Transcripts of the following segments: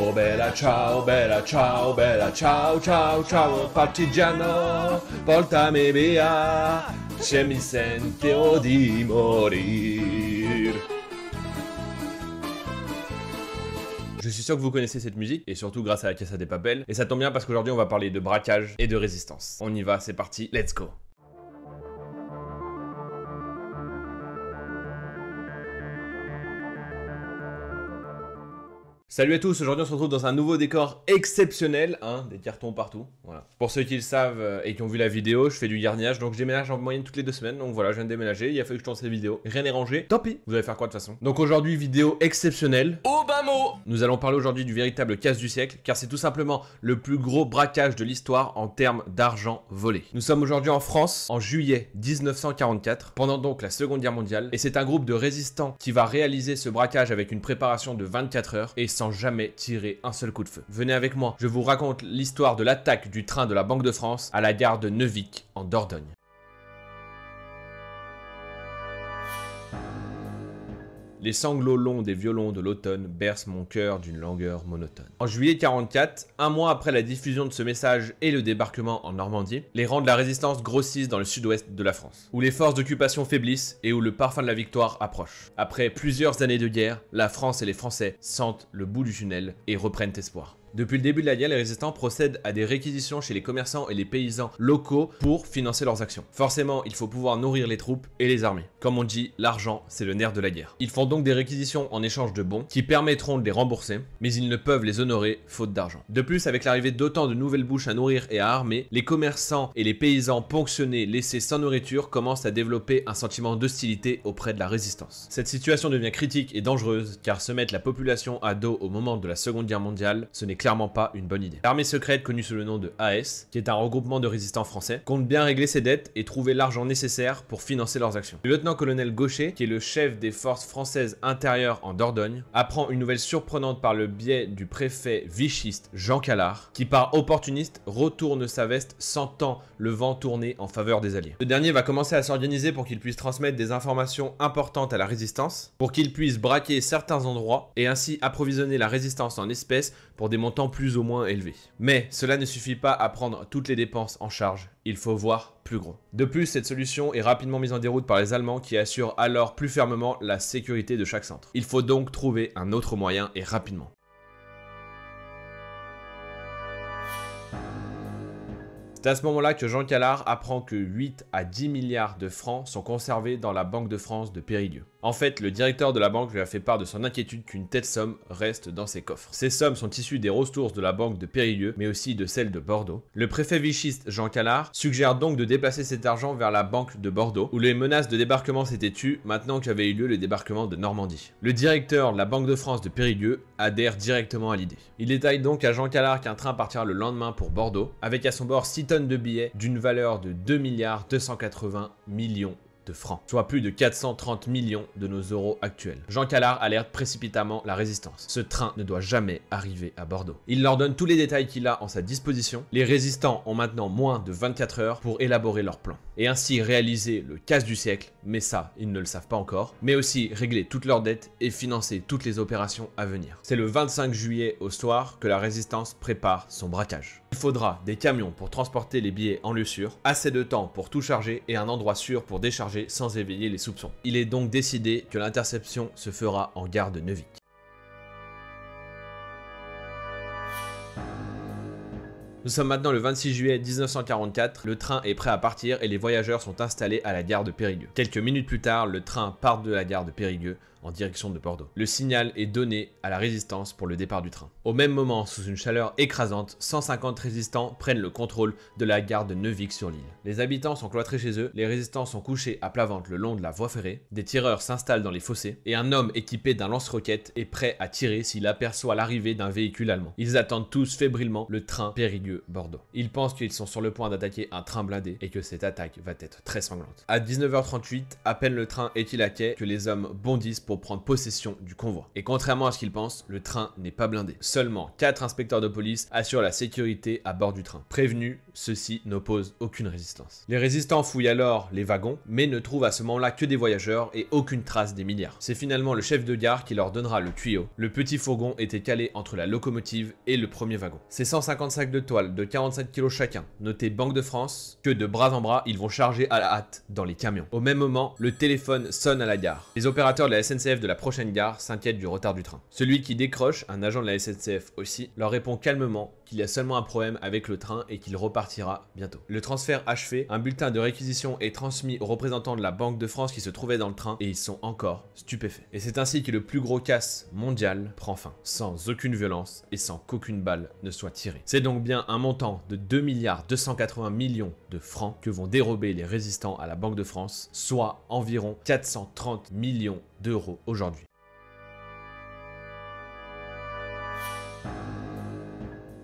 Oh, bella ciao, bella ciao, bella ciao, ciao, ciao partigiano, mi di morir. Je suis sûr que vous connaissez cette musique, et surtout grâce à la à des papels, et ça tombe bien parce qu'aujourd'hui on va parler de braquage et de résistance. On y va, c'est parti, let's go Salut à tous, aujourd'hui on se retrouve dans un nouveau décor exceptionnel, hein, des cartons partout, voilà. Pour ceux qui le savent euh, et qui ont vu la vidéo, je fais du garniage, donc je déménage en moyenne toutes les deux semaines, donc voilà, je viens de déménager, il a fallu que je tourne cette vidéo, Rien n'est rangé, tant pis, vous allez faire quoi de toute façon Donc aujourd'hui, vidéo exceptionnelle. au bas mot Nous allons parler aujourd'hui du véritable casse du siècle, car c'est tout simplement le plus gros braquage de l'histoire en termes d'argent volé. Nous sommes aujourd'hui en France, en juillet 1944, pendant donc la seconde guerre mondiale, et c'est un groupe de résistants qui va réaliser ce braquage avec une préparation de 24 heures et sans jamais tirer un seul coup de feu. Venez avec moi, je vous raconte l'histoire de l'attaque du train de la Banque de France à la gare de Neuvik en Dordogne. Les sanglots longs des violons de l'automne bercent mon cœur d'une langueur monotone. En juillet 44, un mois après la diffusion de ce message et le débarquement en Normandie, les rangs de la résistance grossissent dans le sud-ouest de la France, où les forces d'occupation faiblissent et où le parfum de la victoire approche. Après plusieurs années de guerre, la France et les Français sentent le bout du tunnel et reprennent espoir. Depuis le début de la guerre, les résistants procèdent à des réquisitions chez les commerçants et les paysans locaux pour financer leurs actions. Forcément, il faut pouvoir nourrir les troupes et les armées. Comme on dit, l'argent, c'est le nerf de la guerre. Ils font donc des réquisitions en échange de bons qui permettront de les rembourser, mais ils ne peuvent les honorer faute d'argent. De plus, avec l'arrivée d'autant de nouvelles bouches à nourrir et à armer, les commerçants et les paysans ponctionnés, laissés sans nourriture, commencent à développer un sentiment d'hostilité auprès de la résistance. Cette situation devient critique et dangereuse, car se mettre la population à dos au moment de la Seconde Guerre mondiale, ce n'est clairement pas une bonne idée. L'armée secrète, connue sous le nom de AS, qui est un regroupement de résistants français, compte bien régler ses dettes et trouver l'argent nécessaire pour financer leurs actions. Le lieutenant-colonel Gaucher, qui est le chef des forces françaises intérieures en Dordogne, apprend une nouvelle surprenante par le biais du préfet vichiste Jean Calard, qui par opportuniste retourne sa veste sentant le vent tourner en faveur des alliés. Ce dernier va commencer à s'organiser pour qu'il puisse transmettre des informations importantes à la résistance, pour qu'il puisse braquer certains endroits et ainsi approvisionner la résistance en espèces pour démontrer temps plus ou moins élevé Mais cela ne suffit pas à prendre toutes les dépenses en charge, il faut voir plus gros. De plus, cette solution est rapidement mise en déroute par les Allemands qui assurent alors plus fermement la sécurité de chaque centre. Il faut donc trouver un autre moyen et rapidement. C'est à ce moment-là que Jean Callard apprend que 8 à 10 milliards de francs sont conservés dans la Banque de France de Périgueux. En fait, le directeur de la banque lui a fait part de son inquiétude qu'une telle somme reste dans ses coffres. Ces sommes sont issues des ressources de la Banque de Périgueux, mais aussi de celle de Bordeaux. Le préfet vichiste Jean Callard suggère donc de déplacer cet argent vers la Banque de Bordeaux, où les menaces de débarquement s'étaient tues maintenant qu'avait eu lieu le débarquement de Normandie. Le directeur de la Banque de France de Périgueux adhère directement à l'idée. Il détaille donc à Jean Callard qu'un train partira le lendemain pour Bordeaux, avec à son bord 6 tonnes de billets d'une valeur de 2 milliards 280 millions francs, soit plus de 430 millions de nos euros actuels. Jean Callard alerte précipitamment la résistance. Ce train ne doit jamais arriver à Bordeaux. Il leur donne tous les détails qu'il a en sa disposition. Les résistants ont maintenant moins de 24 heures pour élaborer leur plan et ainsi réaliser le casse du siècle, mais ça, ils ne le savent pas encore, mais aussi régler toutes leurs dettes et financer toutes les opérations à venir. C'est le 25 juillet au soir que la résistance prépare son braquage. Il faudra des camions pour transporter les billets en lieu sûr, assez de temps pour tout charger et un endroit sûr pour décharger sans éveiller les soupçons. Il est donc décidé que l'interception se fera en gare de Neuvik. Nous sommes maintenant le 26 juillet 1944, le train est prêt à partir et les voyageurs sont installés à la gare de Périgueux. Quelques minutes plus tard, le train part de la gare de Périgueux en direction de Bordeaux. Le signal est donné à la résistance pour le départ du train. Au même moment, sous une chaleur écrasante, 150 résistants prennent le contrôle de la gare de Neuvik sur l'île. Les habitants sont cloîtrés chez eux, les résistants sont couchés à plat ventre le long de la voie ferrée, des tireurs s'installent dans les fossés, et un homme équipé d'un lance-roquette est prêt à tirer s'il aperçoit l'arrivée d'un véhicule allemand. Ils attendent tous fébrilement le train périlleux Bordeaux. Ils pensent qu'ils sont sur le point d'attaquer un train blindé et que cette attaque va être très sanglante. À 19h38, à peine le train est-il à quai que les hommes bondissent pour prendre possession du convoi. Et contrairement à ce qu'ils pensent, le train n'est pas blindé. Seulement 4 inspecteurs de police assurent la sécurité à bord du train. Prévenus, ceux-ci n'opposent aucune résistance. Les résistants fouillent alors les wagons, mais ne trouvent à ce moment-là que des voyageurs et aucune trace des milliards. C'est finalement le chef de gare qui leur donnera le tuyau. Le petit fourgon était calé entre la locomotive et le premier wagon. Ces 155 sacs de toile de 45 kg chacun, notés Banque de France, que de bras en bras, ils vont charger à la hâte dans les camions. Au même moment, le téléphone sonne à la gare. Les opérateurs de la SNC de la prochaine gare s'inquiète du retard du train. Celui qui décroche, un agent de la SNCF aussi, leur répond calmement qu'il y a seulement un problème avec le train et qu'il repartira bientôt. Le transfert achevé, un bulletin de réquisition est transmis aux représentants de la Banque de France qui se trouvaient dans le train et ils sont encore stupéfaits. Et c'est ainsi que le plus gros casse mondial prend fin, sans aucune violence et sans qu'aucune balle ne soit tirée. C'est donc bien un montant de 2 milliards 280 millions de francs que vont dérober les résistants à la Banque de France, soit environ 430 millions d'euros aujourd'hui.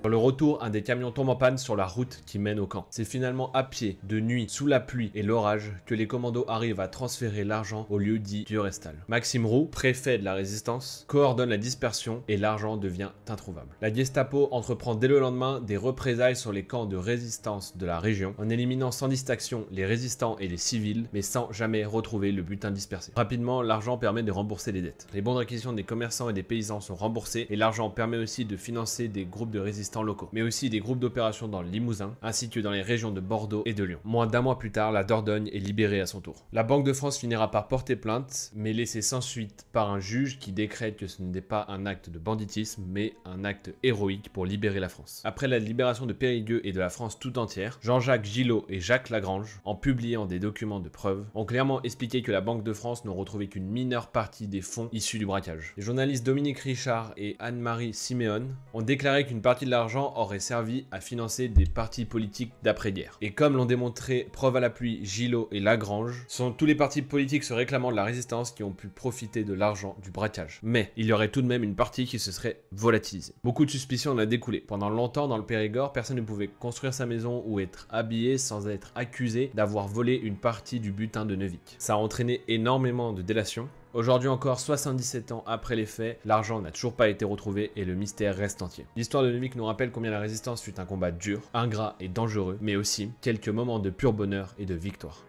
Dans le retour, un des camions tombe en panne sur la route qui mène au camp. C'est finalement à pied, de nuit, sous la pluie et l'orage, que les commandos arrivent à transférer l'argent au lieu dit du restal. Maxime Roux, préfet de la résistance, coordonne la dispersion et l'argent devient introuvable. La Gestapo entreprend dès le lendemain des représailles sur les camps de résistance de la région, en éliminant sans distinction les résistants et les civils, mais sans jamais retrouver le butin dispersé. Rapidement, l'argent permet de rembourser les dettes. Les bons réquisition des commerçants et des paysans sont remboursés, et l'argent permet aussi de financer des groupes de résistance locaux, mais aussi des groupes d'opérations dans le Limousin, ainsi que dans les régions de Bordeaux et de Lyon. Moins d'un mois plus tard, la Dordogne est libérée à son tour. La Banque de France finira par porter plainte, mais laissée sans suite par un juge qui décrète que ce n'était pas un acte de banditisme, mais un acte héroïque pour libérer la France. Après la libération de Périgueux et de la France tout entière, Jean-Jacques Gillot et Jacques Lagrange, en publiant des documents de preuve, ont clairement expliqué que la Banque de France n'ont retrouvé qu'une mineure partie des fonds issus du braquage. Les journalistes Dominique Richard et Anne-Marie Siméon ont déclaré qu'une partie de la aurait servi à financer des partis politiques d'après-guerre. Et comme l'ont démontré preuve à l'appui pluie Gillot et Lagrange, sont tous les partis politiques se réclamant de la résistance qui ont pu profiter de l'argent du braquage. Mais il y aurait tout de même une partie qui se serait volatilisée. Beaucoup de suspicions en a découlé. Pendant longtemps dans le Périgord, personne ne pouvait construire sa maison ou être habillé sans être accusé d'avoir volé une partie du butin de Neuvik. Ça a entraîné énormément de délations Aujourd'hui encore, 77 ans après les faits, l'argent n'a toujours pas été retrouvé et le mystère reste entier. L'histoire de Novik nous rappelle combien la résistance fut un combat dur, ingrat et dangereux, mais aussi quelques moments de pur bonheur et de victoire.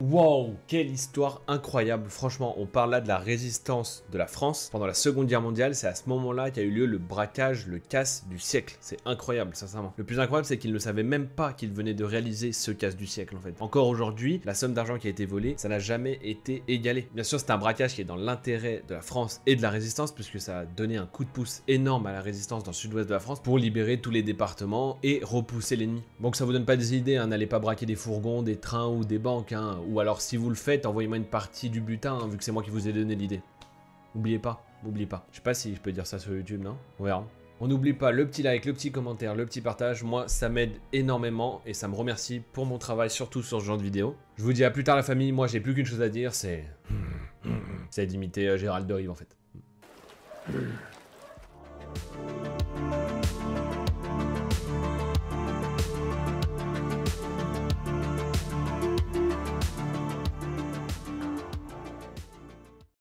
Wow, quelle histoire incroyable. Franchement, on parle là de la résistance de la France pendant la Seconde Guerre mondiale. C'est à ce moment-là qu'a eu lieu le braquage, le casse du siècle. C'est incroyable, sincèrement. Le plus incroyable, c'est qu'ils ne savaient même pas qu'ils venaient de réaliser ce casse du siècle, en fait. Encore aujourd'hui, la somme d'argent qui a été volée, ça n'a jamais été égalée. Bien sûr, c'est un braquage qui est dans l'intérêt de la France et de la résistance, puisque ça a donné un coup de pouce énorme à la résistance dans le sud-ouest de la France pour libérer tous les départements et repousser l'ennemi. Donc ça vous donne pas des idées, hein. n'allez pas braquer des fourgons, des trains ou des banques, hein, ou alors si vous le faites, envoyez-moi une partie du butin, hein, vu que c'est moi qui vous ai donné l'idée. Oubliez pas, n'oubliez pas. Je sais pas si je peux dire ça sur YouTube, non On verra. On n'oublie pas le petit like, le petit commentaire, le petit partage. Moi, ça m'aide énormément et ça me remercie pour mon travail, surtout sur ce genre de vidéo. Je vous dis à plus tard la famille. Moi, j'ai plus qu'une chose à dire, c'est... c'est d'imiter euh, Gérald Dorive en fait.